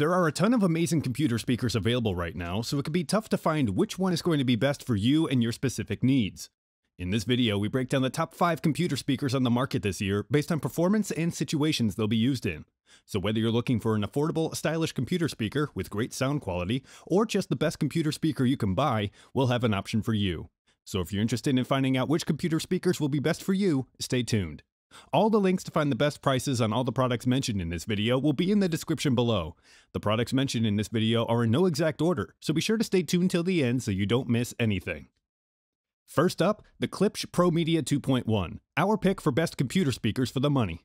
There are a ton of amazing computer speakers available right now, so it can be tough to find which one is going to be best for you and your specific needs. In this video, we break down the top 5 computer speakers on the market this year based on performance and situations they'll be used in. So whether you're looking for an affordable, stylish computer speaker with great sound quality, or just the best computer speaker you can buy, we'll have an option for you. So if you're interested in finding out which computer speakers will be best for you, stay tuned. All the links to find the best prices on all the products mentioned in this video will be in the description below. The products mentioned in this video are in no exact order, so be sure to stay tuned till the end so you don't miss anything. First up, the Klipsch Pro Media 2.1, our pick for best computer speakers for the money.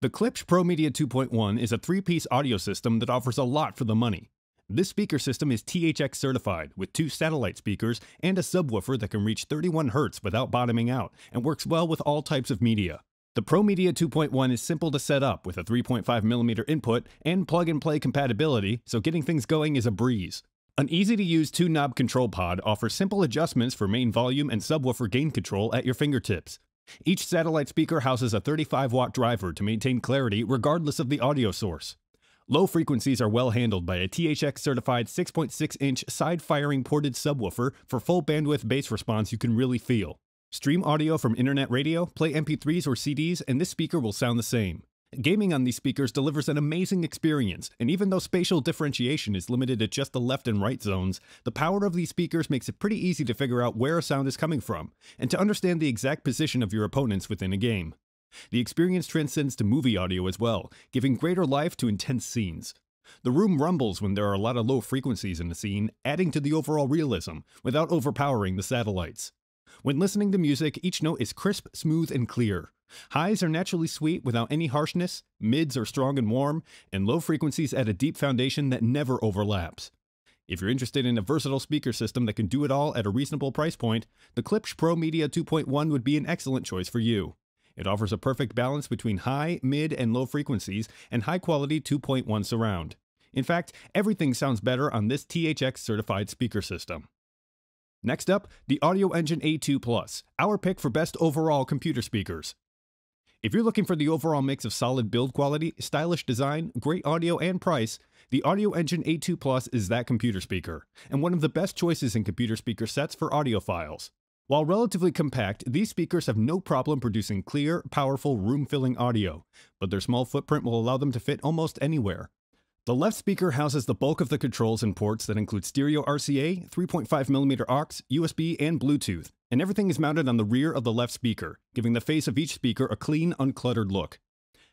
The Klipsch Pro Media 2.1 is a three-piece audio system that offers a lot for the money. This speaker system is THX certified, with two satellite speakers and a subwoofer that can reach 31Hz without bottoming out, and works well with all types of media. The ProMedia 2.1 is simple to set up with a 3.5mm input and plug-and-play compatibility, so getting things going is a breeze. An easy-to-use two-knob control pod offers simple adjustments for main volume and subwoofer gain control at your fingertips. Each satellite speaker houses a 35-watt driver to maintain clarity regardless of the audio source. Low frequencies are well handled by a THX-certified 6.6-inch side-firing ported subwoofer for full bandwidth bass response you can really feel. Stream audio from internet radio, play MP3s or CDs, and this speaker will sound the same. Gaming on these speakers delivers an amazing experience, and even though spatial differentiation is limited to just the left and right zones, the power of these speakers makes it pretty easy to figure out where a sound is coming from, and to understand the exact position of your opponents within a game. The experience transcends to movie audio as well, giving greater life to intense scenes. The room rumbles when there are a lot of low frequencies in the scene, adding to the overall realism, without overpowering the satellites. When listening to music, each note is crisp, smooth, and clear. Highs are naturally sweet without any harshness, mids are strong and warm, and low frequencies add a deep foundation that never overlaps. If you're interested in a versatile speaker system that can do it all at a reasonable price point, the Klipsch Pro Media 2.1 would be an excellent choice for you. It offers a perfect balance between high, mid, and low frequencies and high quality 2.1 surround. In fact, everything sounds better on this THX certified speaker system. Next up, the Audio Engine A2 Plus, our pick for best overall computer speakers. If you're looking for the overall mix of solid build quality, stylish design, great audio, and price, the Audio Engine A2 Plus is that computer speaker, and one of the best choices in computer speaker sets for audiophiles. While relatively compact, these speakers have no problem producing clear, powerful, room filling audio, but their small footprint will allow them to fit almost anywhere. The left speaker houses the bulk of the controls and ports that include stereo RCA, 3.5mm aux, USB, and Bluetooth, and everything is mounted on the rear of the left speaker, giving the face of each speaker a clean, uncluttered look.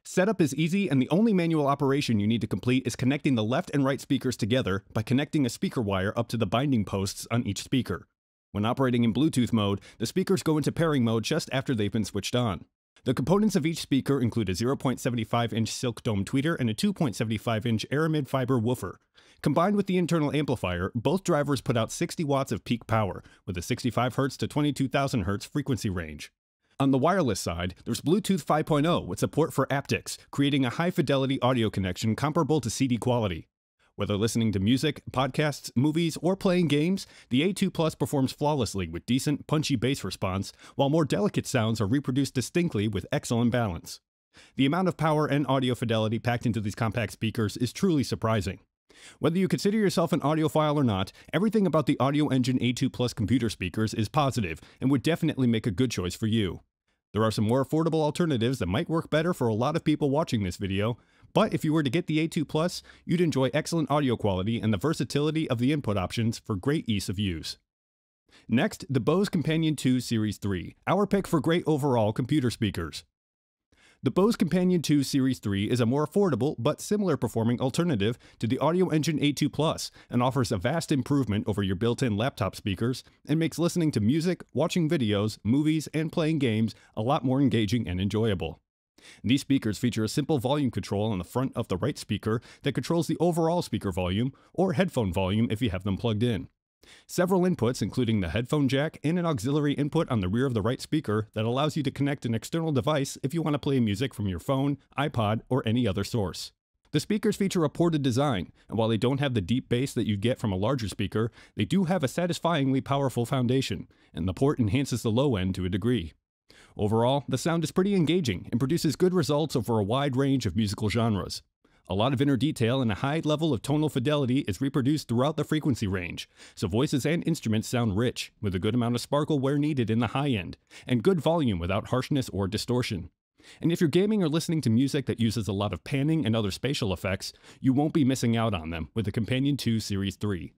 Setup is easy, and the only manual operation you need to complete is connecting the left and right speakers together by connecting a speaker wire up to the binding posts on each speaker. When operating in Bluetooth mode, the speakers go into pairing mode just after they've been switched on. The components of each speaker include a 0.75-inch silk dome tweeter and a 2.75-inch aramid fiber woofer. Combined with the internal amplifier, both drivers put out 60 watts of peak power, with a 65 Hz to 22,000 Hz frequency range. On the wireless side, there's Bluetooth 5.0 with support for aptics, creating a high-fidelity audio connection comparable to CD quality. Whether listening to music, podcasts, movies, or playing games, the A2 Plus performs flawlessly with decent, punchy bass response, while more delicate sounds are reproduced distinctly with excellent balance. The amount of power and audio fidelity packed into these compact speakers is truly surprising. Whether you consider yourself an audiophile or not, everything about the Audio Engine A2 Plus computer speakers is positive and would definitely make a good choice for you. There are some more affordable alternatives that might work better for a lot of people watching this video, but if you were to get the A2 Plus, you'd enjoy excellent audio quality and the versatility of the input options for great ease of use. Next, the Bose Companion 2 Series 3, our pick for great overall computer speakers. The Bose Companion 2 Series 3 is a more affordable but similar performing alternative to the Audio Engine A2 Plus and offers a vast improvement over your built-in laptop speakers and makes listening to music, watching videos, movies, and playing games a lot more engaging and enjoyable. These speakers feature a simple volume control on the front of the right speaker that controls the overall speaker volume or headphone volume if you have them plugged in. Several inputs, including the headphone jack and an auxiliary input on the rear of the right speaker that allows you to connect an external device if you want to play music from your phone, iPod, or any other source. The speakers feature a ported design, and while they don't have the deep bass that you get from a larger speaker, they do have a satisfyingly powerful foundation, and the port enhances the low end to a degree. Overall, the sound is pretty engaging and produces good results over a wide range of musical genres, a lot of inner detail and a high level of tonal fidelity is reproduced throughout the frequency range, so voices and instruments sound rich, with a good amount of sparkle where needed in the high end, and good volume without harshness or distortion. And if you're gaming or listening to music that uses a lot of panning and other spatial effects, you won't be missing out on them with the Companion 2 Series 3.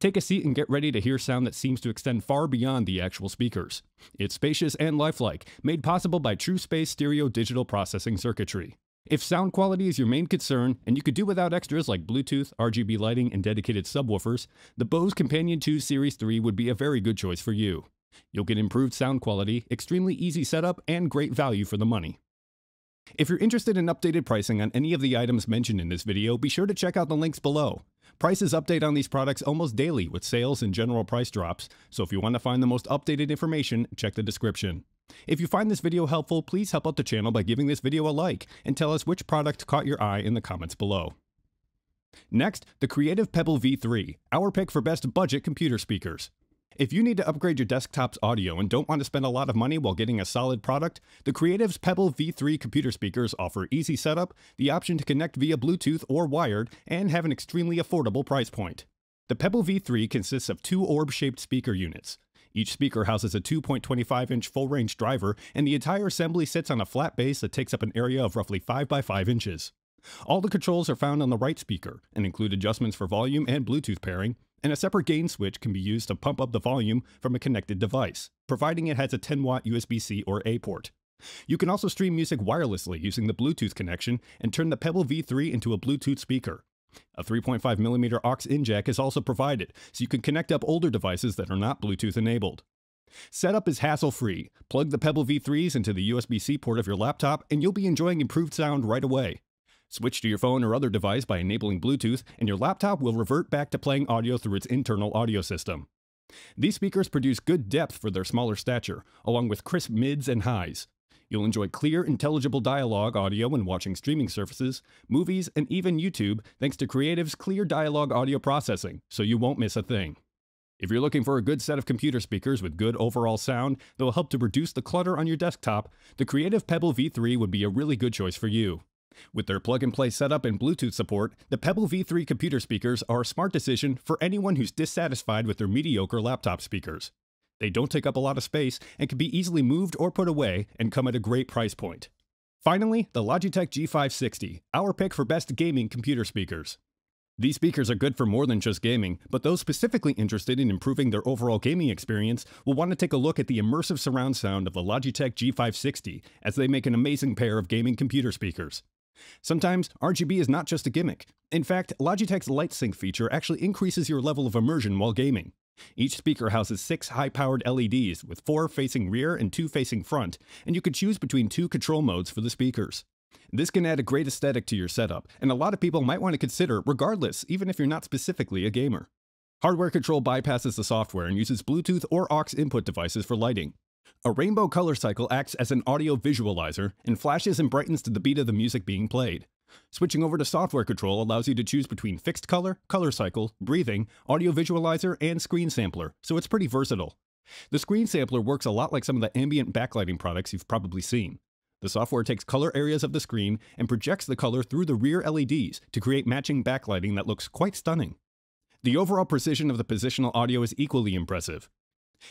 Take a seat and get ready to hear sound that seems to extend far beyond the actual speakers. It's spacious and lifelike, made possible by TrueSpace Stereo Digital Processing Circuitry. If sound quality is your main concern, and you could do without extras like Bluetooth, RGB lighting, and dedicated subwoofers, the Bose Companion 2 Series 3 would be a very good choice for you. You'll get improved sound quality, extremely easy setup, and great value for the money. If you're interested in updated pricing on any of the items mentioned in this video, be sure to check out the links below. Prices update on these products almost daily with sales and general price drops, so if you want to find the most updated information, check the description. If you find this video helpful, please help out the channel by giving this video a like and tell us which product caught your eye in the comments below. Next, the Creative Pebble V3, our pick for best budget computer speakers. If you need to upgrade your desktop's audio and don't want to spend a lot of money while getting a solid product, the Creative's Pebble V3 computer speakers offer easy setup, the option to connect via Bluetooth or wired, and have an extremely affordable price point. The Pebble V3 consists of two orb-shaped speaker units. Each speaker houses a 2.25 inch full range driver, and the entire assembly sits on a flat base that takes up an area of roughly 5 by 5 inches. All the controls are found on the right speaker and include adjustments for volume and Bluetooth pairing, and a separate gain switch can be used to pump up the volume from a connected device, providing it has a 10 watt USB C or A port. You can also stream music wirelessly using the Bluetooth connection and turn the Pebble V3 into a Bluetooth speaker. A 3.5 millimeter aux in jack is also provided, so you can connect up older devices that are not Bluetooth enabled. Setup is hassle-free. Plug the Pebble V3s into the USB-C port of your laptop and you'll be enjoying improved sound right away. Switch to your phone or other device by enabling Bluetooth and your laptop will revert back to playing audio through its internal audio system. These speakers produce good depth for their smaller stature, along with crisp mids and highs. You'll enjoy clear, intelligible dialogue audio when watching streaming services, movies, and even YouTube thanks to Creative's clear dialogue audio processing, so you won't miss a thing. If you're looking for a good set of computer speakers with good overall sound that will help to reduce the clutter on your desktop, the Creative Pebble V3 would be a really good choice for you. With their plug and play setup and Bluetooth support, the Pebble V3 computer speakers are a smart decision for anyone who's dissatisfied with their mediocre laptop speakers. They don't take up a lot of space and can be easily moved or put away and come at a great price point. Finally, the Logitech G560, our pick for best gaming computer speakers. These speakers are good for more than just gaming, but those specifically interested in improving their overall gaming experience will want to take a look at the immersive surround sound of the Logitech G560, as they make an amazing pair of gaming computer speakers. Sometimes, RGB is not just a gimmick. In fact, Logitech's LightSync feature actually increases your level of immersion while gaming. Each speaker houses six high-powered LEDs, with four facing rear and two facing front, and you can choose between two control modes for the speakers. This can add a great aesthetic to your setup, and a lot of people might want to consider regardless, even if you're not specifically a gamer. Hardware control bypasses the software and uses Bluetooth or aux input devices for lighting. A rainbow color cycle acts as an audio visualizer and flashes and brightens to the beat of the music being played. Switching over to software control allows you to choose between fixed color, color cycle, breathing, audio visualizer, and screen sampler, so it's pretty versatile. The screen sampler works a lot like some of the ambient backlighting products you've probably seen. The software takes color areas of the screen and projects the color through the rear LEDs to create matching backlighting that looks quite stunning. The overall precision of the positional audio is equally impressive.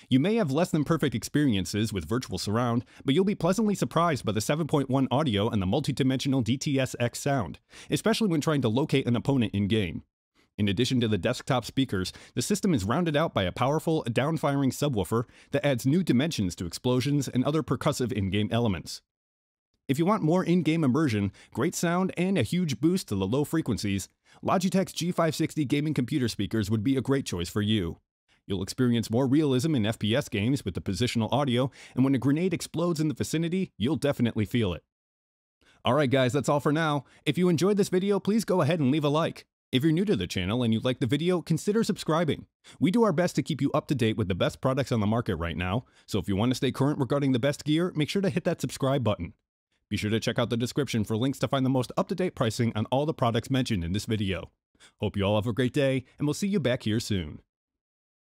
You may have less than perfect experiences with Virtual Surround, but you'll be pleasantly surprised by the 7.1 audio and the multidimensional DTS:X sound, especially when trying to locate an opponent in game. In addition to the desktop speakers, the system is rounded out by a powerful, downfiring subwoofer that adds new dimensions to explosions and other percussive in game elements. If you want more in game immersion, great sound, and a huge boost to the low frequencies, Logitech's G560 gaming computer speakers would be a great choice for you. You'll experience more realism in FPS games with the positional audio, and when a grenade explodes in the vicinity, you'll definitely feel it. Alright guys, that's all for now. If you enjoyed this video, please go ahead and leave a like. If you're new to the channel and you like the video, consider subscribing. We do our best to keep you up to date with the best products on the market right now, so if you want to stay current regarding the best gear, make sure to hit that subscribe button. Be sure to check out the description for links to find the most up-to-date pricing on all the products mentioned in this video. Hope you all have a great day, and we'll see you back here soon.